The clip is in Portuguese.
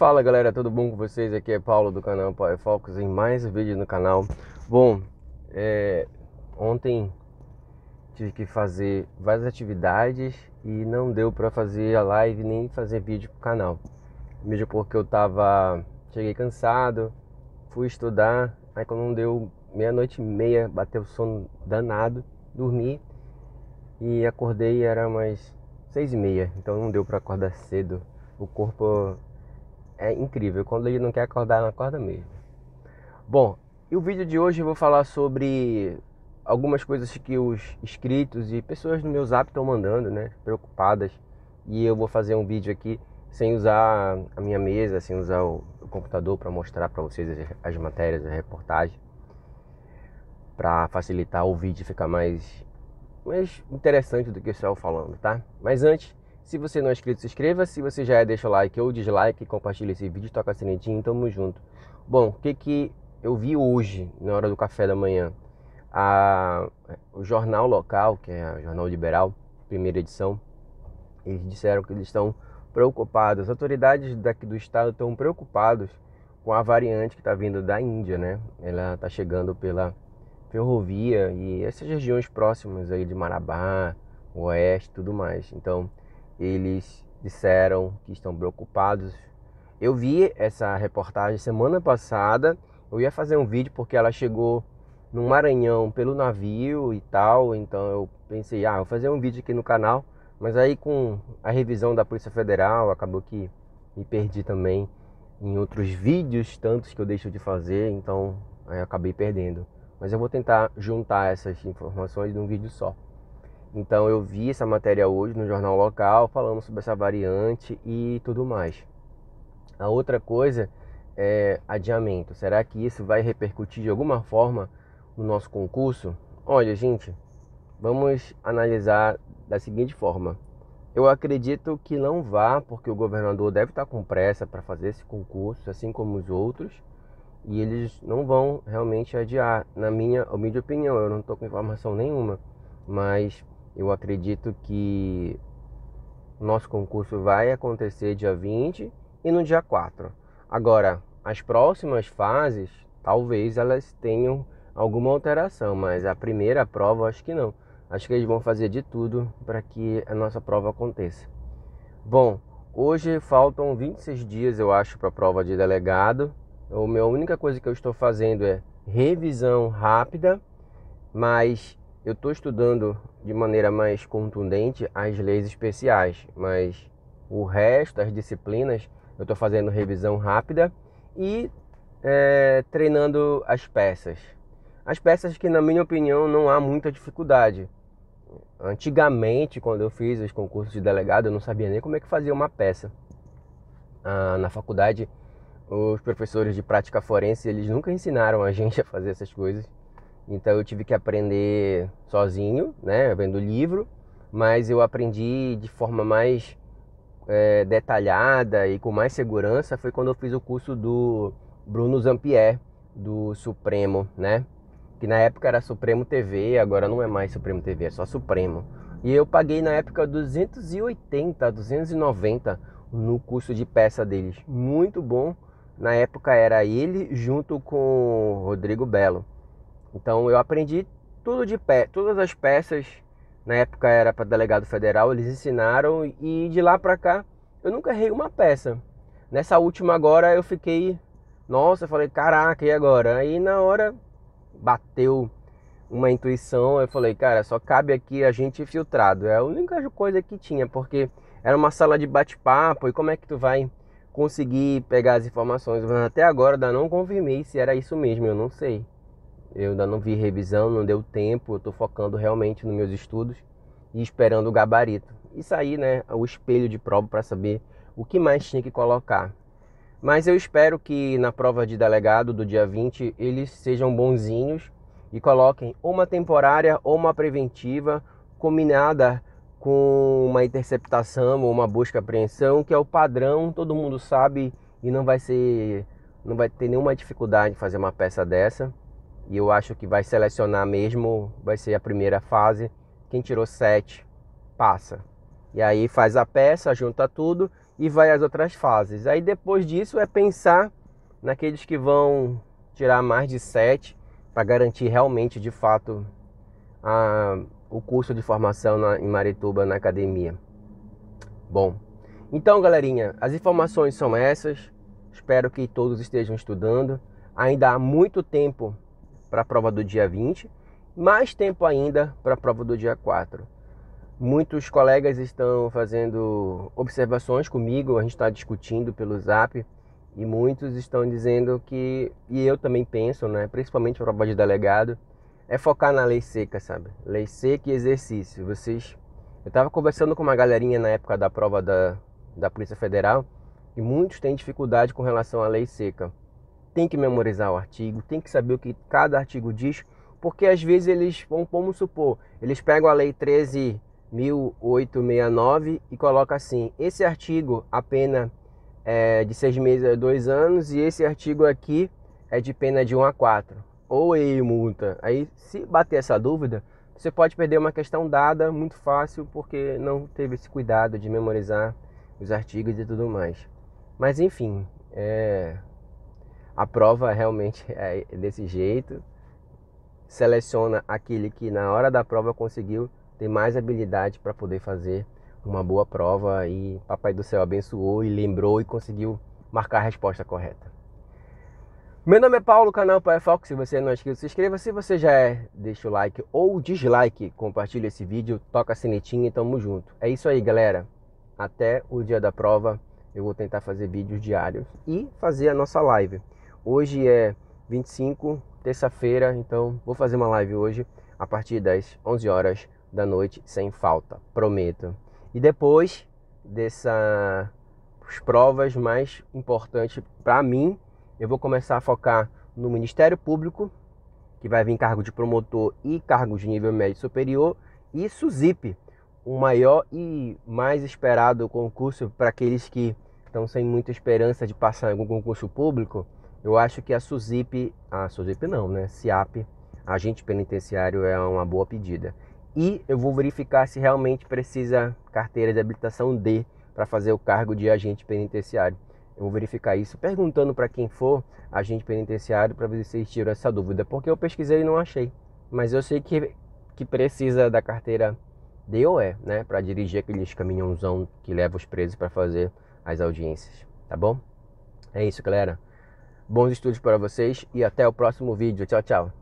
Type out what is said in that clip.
Fala galera, tudo bom com vocês? Aqui é Paulo do canal Power Focus em mais um vídeo no canal. Bom, é, ontem tive que fazer várias atividades e não deu para fazer a live nem fazer vídeo pro canal. Mesmo porque eu tava. Cheguei cansado, fui estudar, aí quando não deu meia-noite e meia, bateu sono danado, dormi e acordei era umas seis e meia, então não deu para acordar cedo. O corpo é incrível, quando ele não quer acordar, não acorda mesmo. Bom, e o vídeo de hoje eu vou falar sobre algumas coisas que os inscritos e pessoas no meu zap estão mandando, né? Preocupadas. E eu vou fazer um vídeo aqui sem usar a minha mesa, sem usar o, computador para mostrar para vocês as, as matérias, a reportagem, para facilitar o vídeo ficar mais, mais interessante do que só eu falando, tá? Mas antes, se você não é inscrito, se inscreva. Se você já é, deixa o like ou dislike, compartilha esse vídeo, toca a sinetinha, tamo junto. Bom, o que que eu vi hoje, na hora do café da manhã? A, o jornal local, que é o Jornal Liberal, primeira edição, eles disseram que eles estão preocupados, as autoridades daqui do estado estão preocupados com a variante que está vindo da Índia, né? Ela está chegando pela ferrovia e essas regiões próximas aí de Marabá, Oeste, tudo mais. Então, eles disseram que estão preocupados. Eu vi essa reportagem semana passada. Eu ia fazer um vídeo porque ela chegou no Maranhão pelo navio e tal. Então eu pensei, ah, vou fazer um vídeo aqui no canal. Mas aí com a revisão da Polícia Federal, acabou que me perdi também em outros vídeos, tantos que eu deixo de fazer, então aí acabei perdendo. Mas eu vou tentar juntar essas informações num vídeo só. Então eu vi essa matéria hoje no jornal local falando sobre essa variante e tudo mais. A outra coisa é adiamento. Será que isso vai repercutir de alguma forma no nosso concurso? Olha, gente, vamos analisar da seguinte forma. Eu acredito que não vá, porque o governador deve estar com pressa para fazer esse concurso, assim como os outros, e eles não vão realmente adiar, na minha humilde opinião. Eu não estou com informação nenhuma, mas eu acredito que nosso concurso vai acontecer dia 20 e no dia 4. Agora, as próximas fases, talvez elas tenham alguma alteração, mas a primeira prova acho que não. Acho que eles vão fazer de tudo para que a nossa prova aconteça. Bom, hoje faltam 26 dias, eu acho, para a prova de delegado. A minha única coisa que eu estou fazendo é revisão rápida, mas eu estou estudando de maneira mais contundente as leis especiais, mas o resto, as disciplinas, eu estou fazendo revisão rápida e é, treinando as peças. As peças que, na minha opinião, não há muita dificuldade. Antigamente, quando eu fiz os concursos de delegado, eu não sabia nem como é que fazia uma peça. Ah, na faculdade, os professores de prática forense, eles nunca ensinaram a gente a fazer essas coisas. Então eu tive que aprender sozinho, né, vendo livro, mas eu aprendi de forma mais é, detalhada e com mais segurança foi quando eu fiz o curso do Bruno Zampier, do Supremo, né? Que na época era Supremo TV, agora não é mais Supremo TV, é só Supremo. E eu paguei na época 280, 290 no curso de peça deles. Muito bom. Na época era ele junto com Rodrigo Belo. Então eu aprendi tudo de pé, todas as peças. Na época era para delegado federal, eles ensinaram e de lá para cá eu nunca errei uma peça. Nessa última agora eu fiquei, nossa, eu falei, caraca, e agora? Aí na hora bateu uma intuição, eu falei, cara, só cabe aqui a gente filtrado. É a única coisa que tinha, porque era uma sala de bate-papo e como é que tu vai conseguir pegar as informações? Até agora ainda não confirmei se era isso mesmo, eu não sei. Eu ainda não vi revisão, não deu tempo. Eu estou focando realmente nos meus estudos e esperando o gabarito. Isso aí, né, o espelho de prova para saber o que mais tinha que colocar. Mas eu espero que na prova de delegado do dia 20 eles sejam bonzinhos e coloquem uma temporária ou uma preventiva combinada com uma interceptação ou uma busca apreensão, que é o padrão, todo mundo sabe e não vai ser não vai ter nenhuma dificuldade em fazer uma peça dessa. E eu acho que vai selecionar mesmo, vai ser a primeira fase. Quem tirou 7 passa. E aí faz a peça, junta tudo e vai às outras fases. Aí depois disso é pensar naqueles que vão tirar mais de 7 para garantir realmente de fato a, o curso de formação na, em Marituba na academia. Bom, então galerinha, as informações são essas. Espero que todos estejam estudando. Ainda há muito tempo para a prova do dia 20, mais tempo ainda para a prova do dia 4. Muitos colegas estão fazendo observações comigo, a gente está discutindo pelo zap e muitos estão dizendo que, e eu também penso, né, principalmente a prova de delegado, é focar na lei seca, sabe? Lei seca e exercício. Vocês. Eu estava conversando com uma galerinha na época da prova da, da Polícia Federal e muitos têm dificuldade com relação à lei seca tem que memorizar o artigo, tem que saber o que cada artigo diz, porque às vezes eles, vão, vamos supor, eles pegam a lei 13.869 e colocam assim, esse artigo a pena é de seis meses a dois anos e esse artigo aqui é de pena de 1 a 4, ou e multa. Aí se bater essa dúvida, você pode perder uma questão dada muito fácil porque não teve esse cuidado de memorizar os artigos e tudo mais. Mas enfim, é, a prova realmente é desse jeito. Seleciona aquele que na hora da prova conseguiu ter mais habilidade para poder fazer uma boa prova e Papai do Céu abençoou e lembrou e conseguiu marcar a resposta correta. Meu nome é Paulo, canal Pai Fox. Se você não é inscrito, se inscreva. Se você já é, deixa o like ou dislike, compartilha esse vídeo, toca a sinetinha e tamo junto. É isso aí, galera. Até o dia da prova, eu vou tentar fazer vídeos diários e fazer a nossa live. Hoje é 25, terça-feira, então vou fazer uma live hoje a partir das 11 horas da noite, sem falta, prometo. E depois dessas provas mais importantes para mim, eu vou começar a focar no Ministério Público, que vai vir cargo de promotor e cargo de nível médio superior, e SUSIP, o maior e mais esperado concurso para aqueles que estão sem muita esperança de passar em algum concurso público eu acho que a SUSIP, a SUSIP não, né? SIAP, agente penitenciário, é uma boa pedida. E eu vou verificar se realmente precisa carteira de habilitação D para fazer o cargo de agente penitenciário. Eu vou verificar isso perguntando para quem for agente penitenciário para ver se vocês tiram essa dúvida, porque eu pesquisei e não achei. Mas eu sei que, que precisa da carteira D ou E, né, para dirigir aqueles caminhãozão que leva os presos para fazer as audiências, tá bom? É isso, galera. Bons estudos para vocês e até o próximo vídeo. Tchau, tchau.